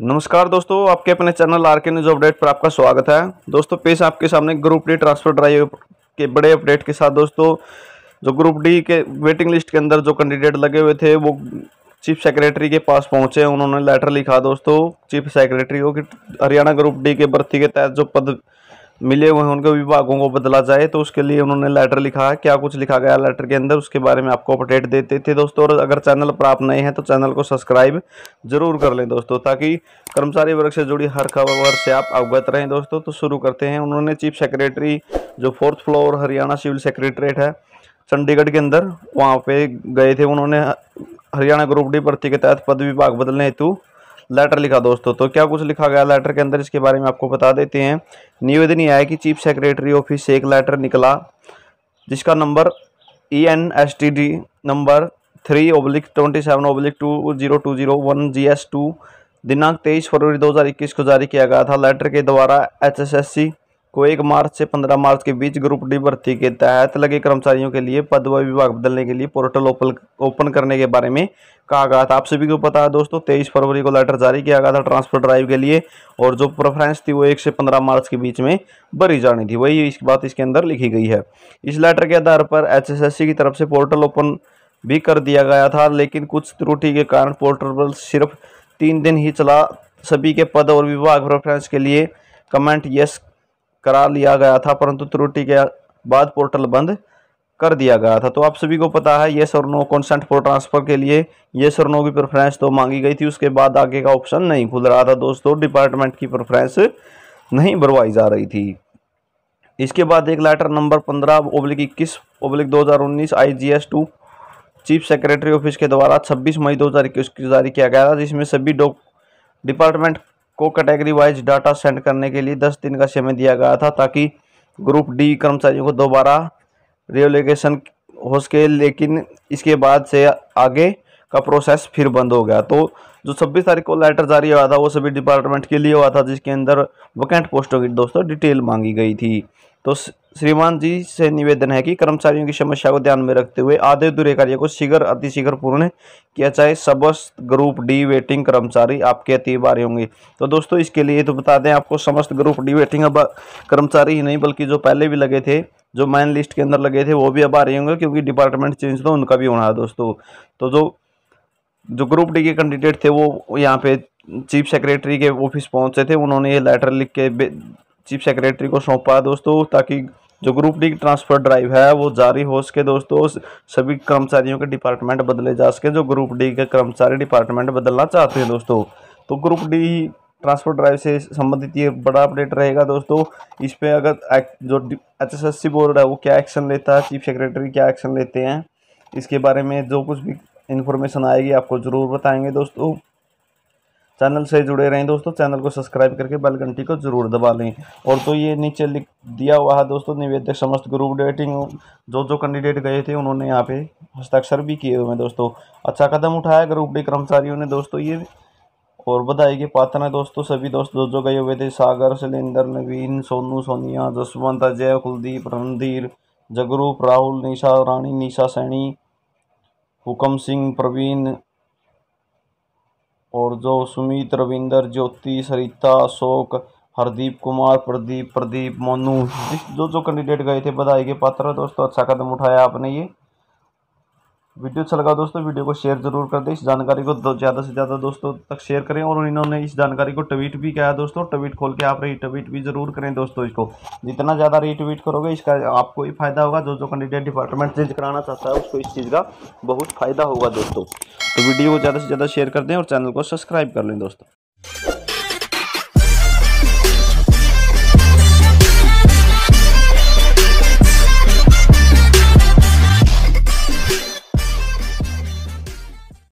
नमस्कार दोस्तों आपके अपने channel R K news update पर आपका स्वागत है दोस्तों पेश आपके सामने ग्रुप डी ट्रांसफर ड्राइव के बड़े अपडेट के साथ दोस्तों जो ग्रुप डी के वेटिंग लिस्ट के अंदर जो कैंडिडेट लगे हुए थे वो चीफ सेक्रेटरी के पास पहुंचे उन्होंने लेटर लिखा दोस्तों चीफ सेक्रेटरी को कि हरियाणा ग्रुप डी के भर्ती के तहत जो पद मिले हुए हैं उनके विभागों को बदला जाए तो उसके लिए उन्होंने लेटर लिखा है क्या कुछ लिखा गया लेटर के अंदर उसके बारे में आपको अपडेट देते थे दोस्तों और अगर चैनल पर आप नए हैं तो चैनल को सब्सक्राइब जरूर कर लें दोस्तों ताकि कर्मचारी वर्ग से जुड़ी हर खबर से आप अवगत रहें दोस्तों तो शुरू करते हैं उन्होंने चीफ सेक्रेटरी जो fourth floor Haryana civil secretariat है चंडीगढ़ के अंदर वहाँ पे गए थे उन्होंने हरियाणा ग्रुप डी भर्ती के तहत पद विभाग बदलने हेतु लेटर लिखा दोस्तों तो क्या कुछ लिखा गया लेटर के अंदर इसके बारे में आपको बता देते हैं निवेदन ये है कि चीफ सेक्रेटरी ऑफिस से एक लेटर निकला जिसका number E N S T D number three oblique twenty seven oblique two zero two zero one G S two दिनांक तेईस फरवरी दो हज़ार इक्कीस को जारी किया गया था लेटर के द्वारा एच एस एस सी को एक मार्च से पंद्रह मार्च के बीच ग्रुप डी भर्ती के तहत लगे कर्मचारियों के लिए पद व विभाग बदलने के लिए पोर्टल ओपन ओपन करने के बारे में कहा गया था आप सभी को पता है दोस्तों तेईस फरवरी को लेटर जारी किया गया था ट्रांसफर ड्राइव के लिए और जो प्रेफरेंस थी वो एक से पंद्रह मार्च के बीच में भरी जानी थी वही इस बात इसके अंदर लिखी गई है इस लेटर के आधार पर एच की तरफ से पोर्टल ओपन भी कर दिया गया था लेकिन कुछ त्रुटि के कारण पोर्टल पर सिर्फ तीन दिन ही चला सभी के पद और विभाग प्रेफरेंस के लिए कमेंट यस करा लिया गया था परंतु त्रुटि के बाद पोर्टल बंद कर दिया गया था तो आप सभी को पता है ये और नो कॉन्सेंट फॉर ट्रांसफ़र के लिए ये और नो की प्रेफरेंस तो मांगी गई थी उसके बाद आगे का ऑप्शन नहीं खुल रहा था दोस्तों डिपार्टमेंट की प्रेफरेंस नहीं भरवाई जा रही थी इसके बाद एक लेटर नंबर पंद्रह ओब्लिक इक्कीस ओब्लिक दो हज़ार उन्नीस I G S two chief secretary office के द्वारा छब्बीस मई दो को जारी किया गया था जिसमें सभी डिपार्टमेंट को कैटेगरी वाइज डाटा सेंड करने के लिए दस दिन का समय दिया गया था ताकि ग्रुप डी कर्मचारियों को दोबारा रिलोकेशन हो सके लेकिन इसके बाद से आगे का प्रोसेस फिर बंद हो गया तो जो 26 तारीख को लेटर जारी हुआ था वो सभी डिपार्टमेंट के लिए हुआ था जिसके अंदर वैकेंट पोस्टों की दोस्तों डिटेल मांगी गई थी तो श्रीमान जी से निवेदन है कि कर्मचारियों की समस्या को ध्यान में रखते हुए आधे दूरे कार्य को शीघ्र अतिशीघ्र पूर्ण किया जाए समस्त ग्रुप डी वेटिंग कर्मचारी आपके अति अतिवार्य होंगे तो दोस्तों इसके लिए तो बता दें आपको समस्त ग्रुप डी वेटिंग अब कर्मचारी ही नहीं बल्कि जो पहले भी लगे थे जो मैन लिस्ट के अंदर लगे थे वो भी अब आ रहे होंगे क्योंकि डिपार्टमेंट चेंज तो उनका भी होना है दोस्तों तो जो जो ग्रुप डी के कैंडिडेट थे वो यहाँ पे चीफ सेक्रेटरी के ऑफिस पहुंचे थे उन्होंने ये लेटर लिख के चीफ सेक्रेटरी को सौंपा है दोस्तों ताकि जो ग्रुप डी ट्रांसफ़र ड्राइव है वो जारी हो सके दोस्तों सभी कर्मचारियों के डिपार्टमेंट बदले जा सके जो ग्रुप डी के कर्मचारी डिपार्टमेंट बदलना चाहते हैं दोस्तों तो ग्रुप डी ट्रांसपोर्ट ड्राइव से संबंधित ये बड़ा अपडेट रहेगा दोस्तों इस पर अगर जो H S S C board है वो क्या एक्शन लेता है चीफ सेक्रेटरी क्या एक्शन लेते हैं इसके बारे में जो कुछ भी इन्फॉर्मेशन आएगी आपको ज़रूर बताएंगे दोस्तों चैनल से जुड़े रहें दोस्तों चैनल को सब्सक्राइब करके बेल घंटी को जरूर दबा लें और तो ये नीचे लिख दिया हुआ है दोस्तों निवेदक समस्त ग्रुप डेटिंग जो जो कैंडिडेट गए थे उन्होंने यहाँ पे हस्ताक्षर भी किए हुए हैं दोस्तों अच्छा कदम उठाया ग्रुप डी कर्मचारियों ने दोस्तों ये और बधाई के पात्र हैं दोस्तों सभी दोस्त जो जो गए हुए थे सागर शैलेंद्र नवीन सोनू सोनिया जसवंत अजय कुलदीप रणधीर जगरूप राहुल निशा रानी निशा सैनी हुकम सिंह प्रवीण और जो सुमित रविंदर ज्योति सरिता अशोक हरदीप कुमार प्रदीप प्रदीप मोनू जिस जो जो कैंडिडेट गए थे बधाई के पात्र दोस्तों अच्छा कदम उठाया आपने ये वीडियो अच्छा लगा दोस्तों वीडियो को शेयर जरूर कर दें इस जानकारी को ज़्यादा से ज़्यादा दोस्तों तक शेयर करें और इन्होंने इस जानकारी को ट्वीट भी किया दोस्तों ट्वीट खोल के आप ट्वीट भी जरूर करें दोस्तों इसको जितना ज़्यादा रीट्वीट करोगे इसका आपको ही फायदा होगा जो जो कैंडिडेट डिपार्टमेंट चेंज कराना चाहता है उसको इस चीज़ का बहुत फायदा होगा दोस्तों तो वीडियो को ज़्यादा से ज़्यादा शेयर कर दें और चैनल को सब्सक्राइब कर लें दोस्तों